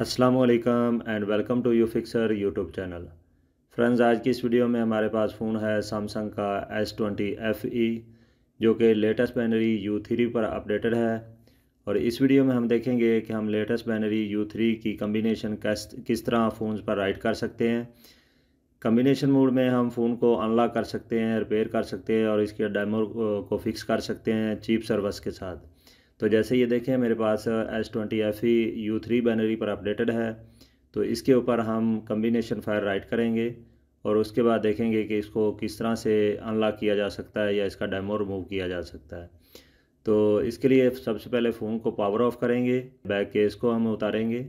Aslam and welcome to you fixer YouTube channel friends आज की इस वीडियो में हमारे पास फ़ोन है सैमसंग का एस ट्वेंटी एफ ई जो कि लेटेस्ट बैनरी यू थ्री पर अपडेटेड है और इस वीडियो में हम देखेंगे कि हम लेटेस्ट बैनरी यू थ्री की कम्बिनेशन किस तरह फ़ोन पर राइट कर सकते हैं कम्बिनेशन मोड में हम फ़ोन को अनलॉक कर सकते हैं रिपेयर कर सकते हैं और इसके डेमो को फिक्स कर सकते हैं चीप सर्विस के साथ तो जैसे ये देखें मेरे पास S twenty F E U three binary पर अपडेटेड है तो इसके ऊपर हम कम्बिनेशन फायर राइट करेंगे और उसके बाद देखेंगे कि इसको किस तरह से अनलॉक किया जा सकता है या इसका डेमो रिमूव किया जा सकता है तो इसके लिए सबसे पहले फ़ोन को पावर ऑफ करेंगे बैक केस को हम उतारेंगे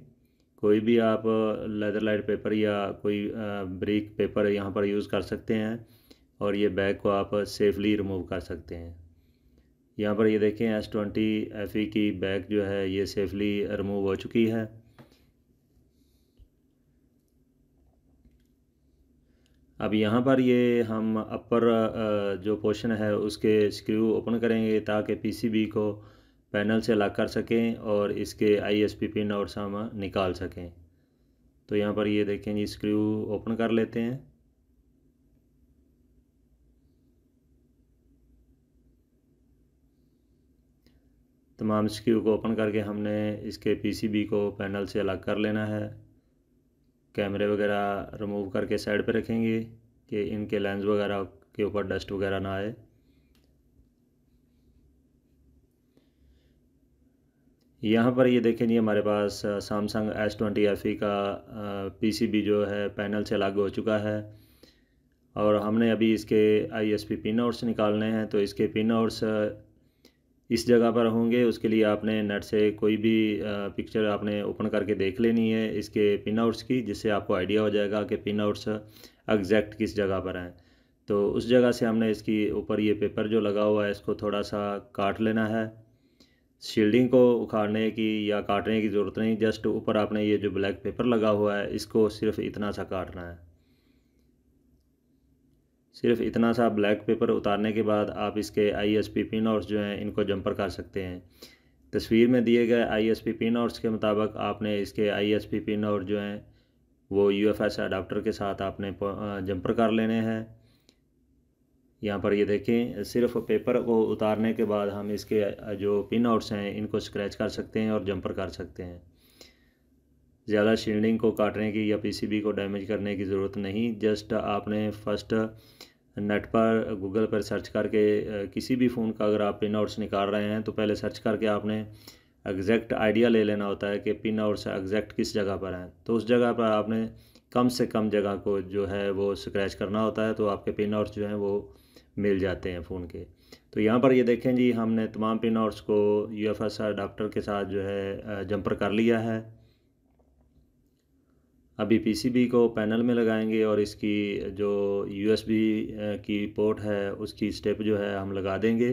कोई भी आप लेदर लाइट पेपर या कोई ब्रिक पेपर यहाँ पर यूज़ कर सकते हैं और ये बैग को आप सेफली रिमूव कर सकते हैं यहाँ पर ये देखें एस ट्वेंटी एफ ई की बैक जो है ये सेफली रिमूव हो चुकी है अब यहाँ पर ये हम अपर जो पोर्शन है उसके स्क्रू ओपन करेंगे ताकि पीसीबी को पैनल से अलग कर सकें और इसके आईएसपी पिन और सामा निकाल सकें तो यहाँ पर ये देखें जी स्क्रू ओपन कर लेते हैं तमाम स्क्यू को ओपन करके हमने इसके पीसीबी को पैनल से अलग कर लेना है कैमरे वगैरह रिमूव करके साइड पर रखेंगे कि इनके लेंस वगैरह के ऊपर डस्ट वगैरह ना आए यहाँ पर ये देखें जी हमारे पास Samsung S twenty F E का पीसीबी जो है पैनल से अलग हो चुका है और हमने अभी इसके आईएसपी पिन आउट्स निकालने हैं तो इसके पिन आउट्स इस जगह पर होंगे उसके लिए आपने नेट से कोई भी पिक्चर आपने ओपन करके देख लेनी है इसके पिन आउट्स की जिससे आपको आइडिया हो जाएगा कि पिन आउट्स एग्जैक्ट किस जगह पर हैं तो उस जगह से हमने इसकी ऊपर ये पेपर जो लगा हुआ है इसको थोड़ा सा काट लेना है शील्डिंग को उखाड़ने की या काटने की ज़रूरत नहीं जस्ट ऊपर आपने ये जो ब्लैक पेपर लगा हुआ है इसको सिर्फ इतना सा काटना है सिर्फ इतना सा ब्लैक पेपर उतारने के बाद आप इसके I S P pinouts जो हैं इनको जंपर कर सकते हैं तस्वीर में दिए गए I S P pinouts के मुताबिक आपने इसके I S P pinout जो हैं वो यू एफ एस अडाप्टर के साथ आपने जंपर कर लेने हैं यहाँ पर ये देखें सिर्फ पेपर को उतारने के बाद हम इसके जो पिन आउट्स हैं इनको स्क्रैच कर सकते हैं और जंपर कर सकते हैं ज़्यादा शील्डिंग को काटने की या पीसीबी को डैमेज करने की ज़रूरत नहीं जस्ट आपने फर्स्ट नेट पर गूगल पर सर्च करके किसी भी फ़ोन का अगर आप पिन आउट्स निकाल रहे हैं तो पहले सर्च करके आपने एग्जैक्ट आइडिया ले लेना होता है कि पिन आउट्स एग्जैक्ट किस जगह पर हैं तो उस जगह पर आपने कम से कम जगह को जो है वो स्क्रैच करना होता है तो आपके पिन आउट्स जो हैं वो मिल जाते हैं फ़ोन के तो यहाँ पर ये देखें जी हमने तमाम पिन आउट्स को यू एफ एस के साथ जो है जंपर कर लिया है अभी पीसीबी को पैनल में लगाएंगे और इसकी जो यूएसबी की पोर्ट है उसकी स्टेप जो है हम लगा देंगे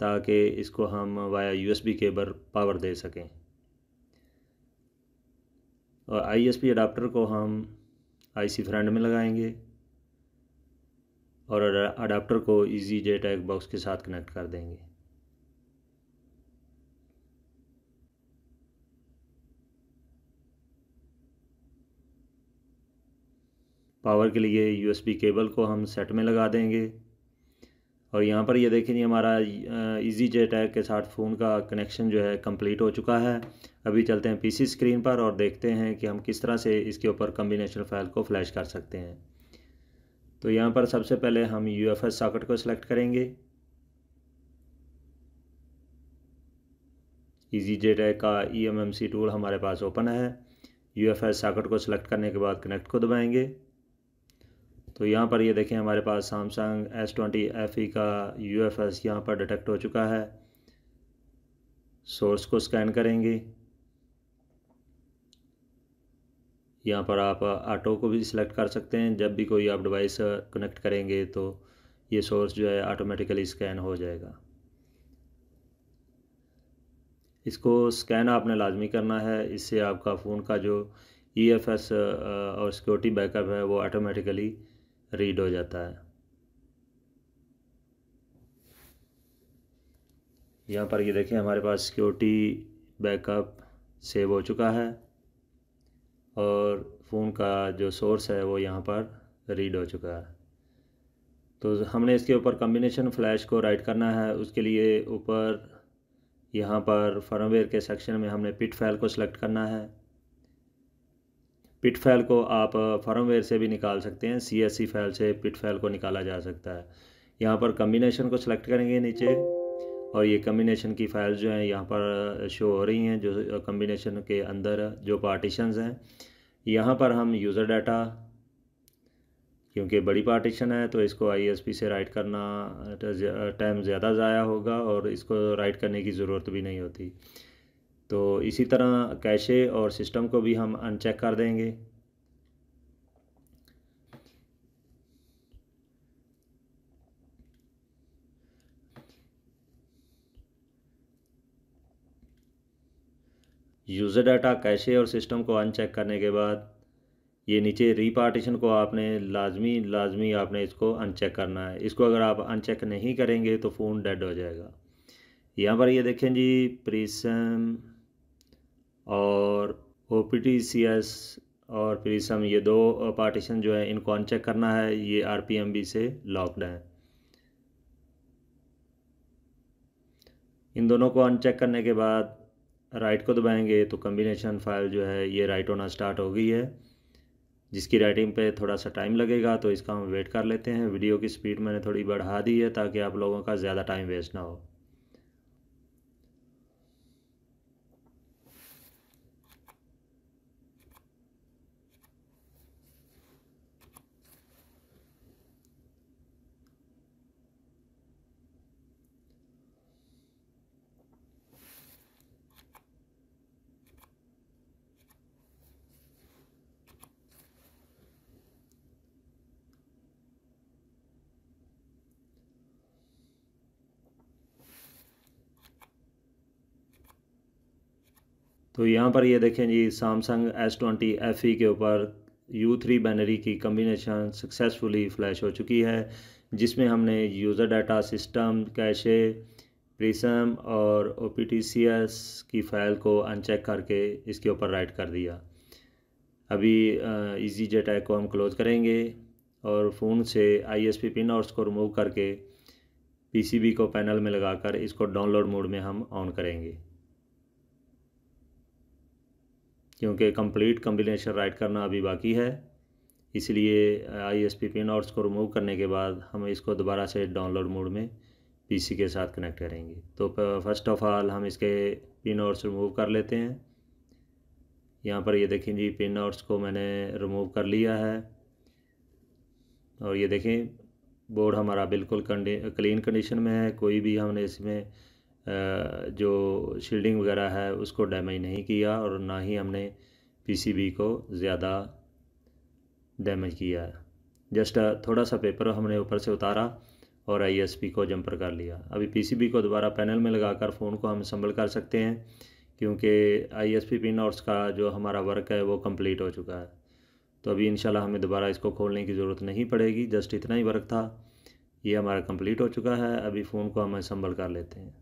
ताकि इसको हम वाया यूएसबी केबल पावर दे सकें और आईएसपी अडाप्टर को हम आईसी फ्रंट में लगाएंगे और अडाप्टर को इजी जे टैग बॉक्स के साथ कनेक्ट कर देंगे पावर के लिए यूएसबी केबल को हम सेट में लगा देंगे और यहाँ पर ये यह जी हमारा इजी जेट है के साथ फ़ोन का कनेक्शन जो है कंप्लीट हो चुका है अभी चलते हैं पीसी स्क्रीन पर और देखते हैं कि हम किस तरह से इसके ऊपर कम्बिनेशन फाइल को फ्लैश कर सकते हैं तो यहाँ पर सबसे पहले हम यू एफ एस सॉकेट को सिलेक्ट करेंगे इजी जेट का E M M C tool हमारे पास ओपन है यू एफ एस को सिलेक्ट करने के बाद कनेक्ट को दबाएंगे तो यहाँ पर ये यह देखें हमारे पास Samsung S twenty F E का यू एफ एस यहाँ पर डिटेक्ट हो चुका है सोर्स को स्कैन करेंगे यहाँ पर आप ऑटो को भी सिलेक्ट कर सकते हैं जब भी कोई आप डिवाइस कनेक्ट करेंगे तो ये सोर्स जो है ऑटोमेटिकली स्कैन हो जाएगा इसको स्कैन आपने लाजमी करना है इससे आपका फ़ोन का जो ई एफ एस और सिक्योरिटी बैकअप है वो ऑटोमेटिकली रीड हो जाता है यहाँ पर ये देखिए हमारे पास सिक्योरिटी बैकअप सेव हो चुका है और फ़ोन का जो सोर्स है वो यहाँ पर रीड हो चुका है तो हमने इसके ऊपर कम्बिनेशन फ्लैश को राइट करना है उसके लिए ऊपर यहाँ पर फर्मवेयर के सेक्शन में हमने पिट फाइल को सिलेक्ट करना है पिट फाइल को आप फर्मवेयर से भी निकाल सकते हैं सी एस सी फाइल से पिट फाइल को निकाला जा सकता है यहाँ पर कम्बिनेशन को सिलेक्ट करेंगे नीचे और ये कम्बिनेशन की फाइल जो हैं यहाँ पर शो हो रही हैं जो कम्बिनेशन के अंदर जो पार्टीशंस हैं यहाँ पर हम यूज़र डाटा क्योंकि बड़ी पार्टीशन है तो इसको आईएसपी से राइट करना टाइम ज़्यादा ज़ाया होगा और इसको राइट करने की ज़रूरत भी नहीं होती तो इसी तरह कैशे और सिस्टम को भी हम अनचेक कर देंगे यूज़र डाटा कैशे और सिस्टम को अनचेक करने के बाद ये नीचे रीपार्टीशन को आपने लाजमी लाजमी आपने इसको अनचेक करना है इसको अगर आप अनचेक नहीं करेंगे तो फ़ोन डेड हो जाएगा यहाँ पर ये देखें जी प्रीसम और O P T C S और प्रीसम ये दो पार्टीशन जो है इनको अनचेक करना है ये आर पी एम बी से लॉक्ड है इन दोनों को अनचेक करने के बाद राइट को दबाएंगे तो कम्बिनेशन फाइल जो है ये राइट होना स्टार्ट हो गई है जिसकी राइटिंग पे थोड़ा सा टाइम लगेगा तो इसका हम वेट कर लेते हैं वीडियो की स्पीड मैंने थोड़ी बढ़ा दी है ताकि आप लोगों का ज़्यादा टाइम वेस्ट ना हो तो यहाँ पर ये देखें जी सैमसंग एस ट्वेंटी एफ के ऊपर यू थ्री बैनरी की कम्बिनेशन सक्सेसफुली फ्लैश हो चुकी है जिसमें हमने user data system cache prism और ओ की फ़ाइल को अनचेक करके इसके ऊपर राइट कर दिया अभी इजी जेट ऐप को हम क्लोज करेंगे और फ़ोन से आईएसपी पिन और उसको रिमूव करके पीसीबी को पैनल में लगाकर इसको डाउनलोड मोड में हम ऑन करेंगे क्योंकि कंप्लीट कम्बिनेशन राइट करना अभी बाकी है इसलिए I S P pinouts को रिमूव करने के बाद हम इसको दोबारा से डाउनलोड मोड में पीसी के साथ कनेक्ट करेंगे तो फर्स्ट ऑफ ऑल हम इसके पिन आउट्स रिमूव कर लेते हैं यहाँ पर ये देखें जी पिन आउट्स को मैंने रिमूव कर लिया है और ये देखें बोर्ड हमारा बिल्कुल क्लीन कंडीशन में है कोई भी हमने इसमें जो शील्डिंग वगैरह है उसको डैमेज नहीं किया और ना ही हमने पीसीबी को ज़्यादा डैमेज किया है जस्ट थोड़ा सा पेपर हमने ऊपर से उतारा और आईएसपी को जंपर कर लिया अभी पीसीबी को दोबारा पैनल में लगाकर फ़ोन को हम संभल कर सकते हैं क्योंकि आईएसपी पिन और उसका जो हमारा वर्क है वो कंप्लीट हो चुका है तो अभी इन हमें दोबारा इसको खोलने की ज़रूरत नहीं पड़ेगी जस्ट इतना ही वर्क था ये हमारा कम्प्लीट हो चुका है अभी फ़ोन को हम संभल कर लेते हैं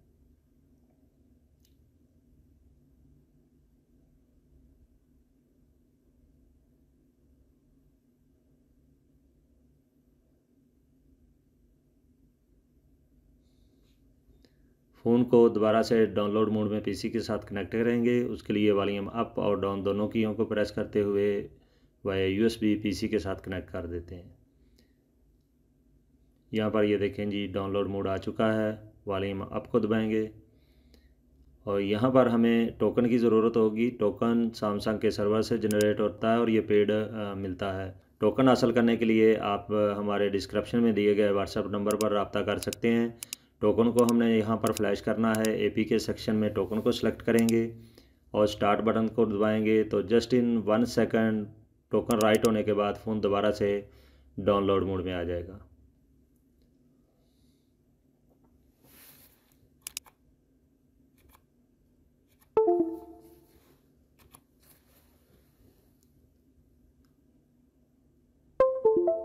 फ़ोन को दोबारा से डाउनलोड मोड में पीसी के साथ कनेक्ट करेंगे उसके लिए वॉलीम अप और डाउन दोनों कीयों को प्रेस करते हुए बी यूएसबी पीसी के साथ कनेक्ट कर देते हैं यहाँ पर ये देखें जी डाउनलोड मोड आ चुका है वॉलीम अप को दबाएंगे और यहाँ पर हमें टोकन की ज़रूरत होगी टोकन सैमसंग के सर्वर से जनरेट होता है और ये पेड मिलता है टोकन हासिल करने के लिए आप हमारे डिस्क्रिप्शन में दिए गए व्हाट्सएप नंबर पर रबता कर सकते हैं टोकन को हमने यहाँ पर फ्लैश करना है एपी के सेक्शन में टोकन को सिलेक्ट करेंगे और स्टार्ट बटन को दबाएंगे तो just in one second token write होने के बाद फ़ोन दोबारा से डाउनलोड मोड में आ जाएगा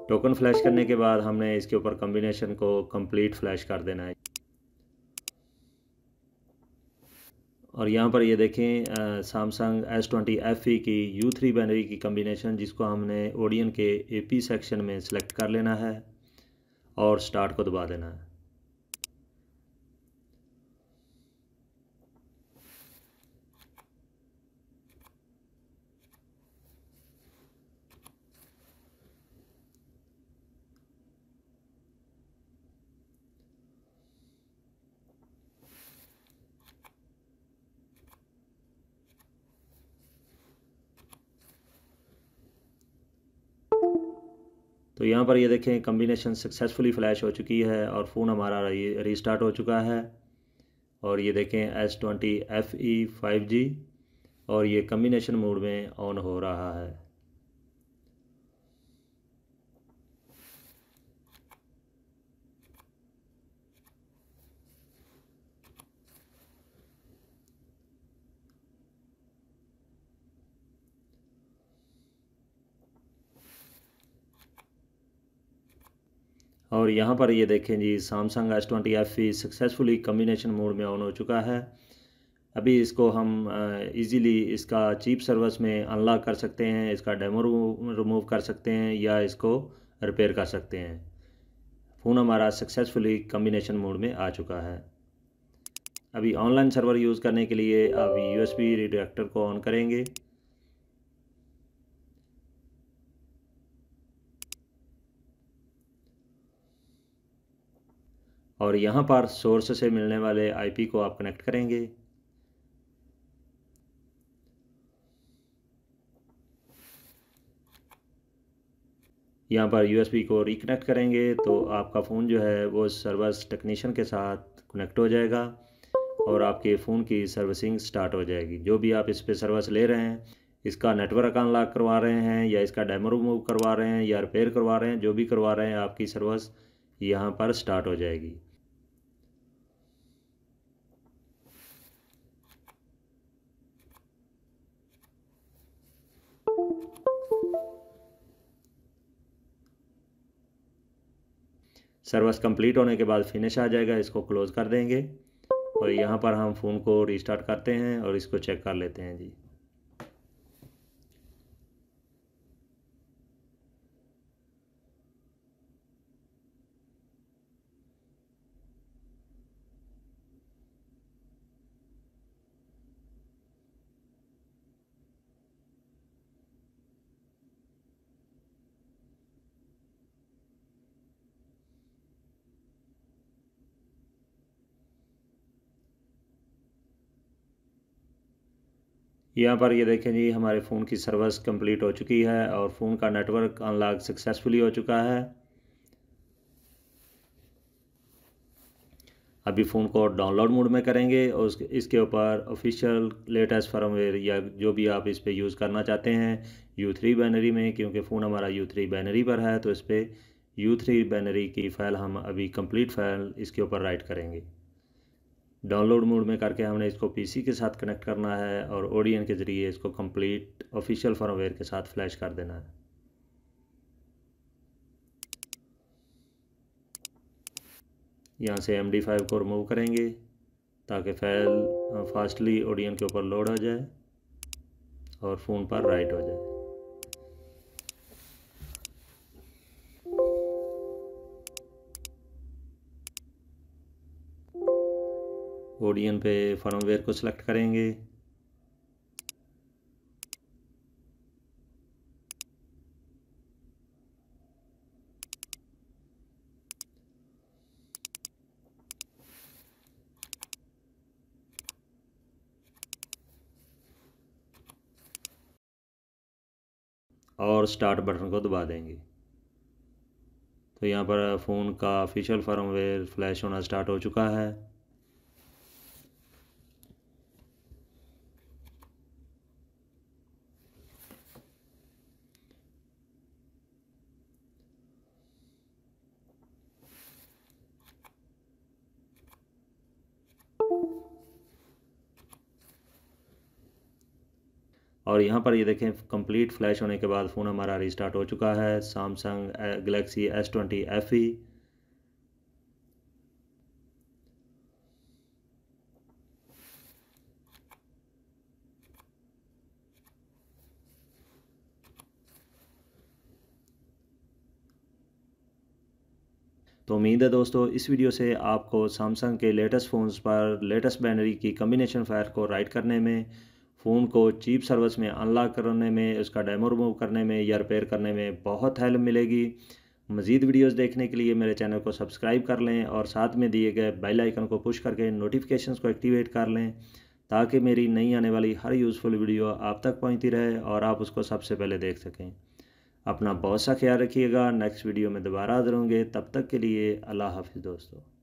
टोकन फ्लैश करने के बाद हमने इसके ऊपर कम्बिनेशन को कंप्लीट फ्लैश कर देना है और यहाँ पर ये देखें Samsung S twenty F E की यू थ्री बैनरी की कम्बिनेशन जिसको हमने ओडियन के ए पी सेक्शन में सेलेक्ट कर लेना है और स्टार्ट को दबा देना है तो यहाँ पर ये देखें कम्बिनेशन सक्सेसफुली फ्लैश हो चुकी है और फ़ोन हमारा रिस्टार्ट हो चुका है और ये देखें S twenty F E five G और ये कम्बिनेशन मोड में ऑन हो रहा है और यहाँ पर ये देखें जी Samsung S twenty F successfully combination mode में ऑन हो चुका है अभी इसको हम इजीली इसका चीप सर्विस में अनलॉक कर सकते हैं इसका डेमो रिमूव कर सकते हैं या इसको रिपेयर कर सकते हैं फ़ोन हमारा सक्सेसफुली कम्बिनेशन मोड में आ चुका है अभी ऑनलाइन सर्वर यूज़ करने के लिए अब यूएसबी एस को ऑन करेंगे और यहाँ पर सोर्स से मिलने वाले आईपी को आप कनेक्ट करेंगे यहाँ पर यूएसबी को रिकनेक्ट करेंगे तो आपका फ़ोन जो है वो सर्विस टेक्नीशियन के साथ कनेक्ट हो जाएगा और आपके फ़ोन की सर्विसिंग स्टार्ट हो जाएगी जो भी आप इस पर सर्विस ले रहे हैं इसका नेटवर्क अनलॉक करवा रहे हैं या इसका डैमो रिमूव करवा रहे हैं या रिपेयर करवा रहे हैं जो भी करवा रहे हैं आपकी सर्विस यहाँ पर स्टार्ट हो जाएगी सर्विस कंप्लीट होने के बाद फिनिश आ जाएगा इसको क्लोज़ कर देंगे और यहाँ पर हम फ़ोन को रिस्टार्ट करते हैं और इसको चेक कर लेते हैं जी यहाँ पर ये देखें जी हमारे फ़ोन की सर्विस कंप्लीट हो चुकी है और फ़ोन का नेटवर्क अनलॉक सक्सेसफुली हो चुका है अभी फ़ोन को डाउनलोड मोड में करेंगे और इसके ऊपर ऑफिशियल लेटेस्ट फर्मवेयर या जो भी आप इस पर यूज़ करना चाहते हैं यू थ्री बैनरी में क्योंकि फ़ोन हमारा यू थ्री बैनरी पर है तो इस पर यू थ्री बैनरी की फ़ाइल हम अभी कंप्लीट फ़ाइल इसके ऊपर राइट करेंगे डाउनलोड मोड में करके हमने इसको पीसी के साथ कनेक्ट करना है और ओडियन के ज़रिए इसको कंप्लीट ऑफिशियल फर्मवेयर के साथ फ्लैश कर देना है यहाँ से एम डी फाइव को रिमूव करेंगे ताकि फाइल फास्टली ओडियन के ऊपर लोड हो जाए और फ़ोन पर राइट हो जाए ओडियन पे फर्मवेयर को सिलेक्ट करेंगे और स्टार्ट बटन को दबा देंगे तो यहाँ पर फ़ोन का ऑफिशियल फर्मवेयर फ्लैश होना स्टार्ट हो चुका है और यहाँ पर ये देखें कंप्लीट फ्लैश होने के बाद फ़ोन हमारा रिस्टार्ट हो चुका है Samsung Galaxy S twenty F E तो उम्मीद है दोस्तों इस वीडियो से आपको सैमसंग के लेटेस्ट फ़ोन्स पर लेटेस्ट बैनरी की कम्बिनेशन फायर को राइट करने में फ़ोन को चीप सर्विस में अनलॉक करने में उसका डेमो रिमूव करने में या रिपेयर करने में बहुत हेल्प मिलेगी मज़ीद वीडियोस देखने के लिए मेरे चैनल को सब्सक्राइब कर लें और साथ में दिए गए बेल आइकन को पुश करके नोटिफिकेशंस को एक्टिवेट कर लें ताकि मेरी नई आने वाली हर यूज़फुल वीडियो आप तक पहुँचती रहे और आप उसको सबसे पहले देख सकें अपना बहुत सा ख्याल रखिएगा नेक्स्ट वीडियो में दोबारा हाजिर होंगे तब तक के लिए अल्लाह हाफिज़ दोस्तों